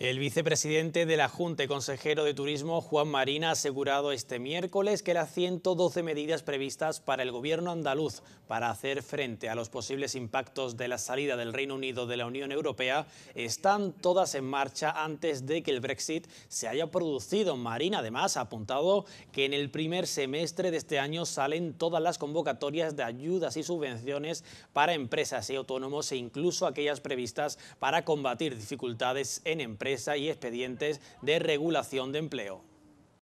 El vicepresidente de la Junta y consejero de Turismo, Juan Marina ha asegurado este miércoles que las 112 medidas previstas para el gobierno andaluz para hacer frente a los posibles impactos de la salida del Reino Unido de la Unión Europea están todas en marcha antes de que el Brexit se haya producido. Marina además ha apuntado que en el primer semestre de este año salen todas las convocatorias de ayudas y subvenciones para empresas y autónomos e incluso aquellas previstas para combatir dificultades en empresas y expedientes de regulación de empleo.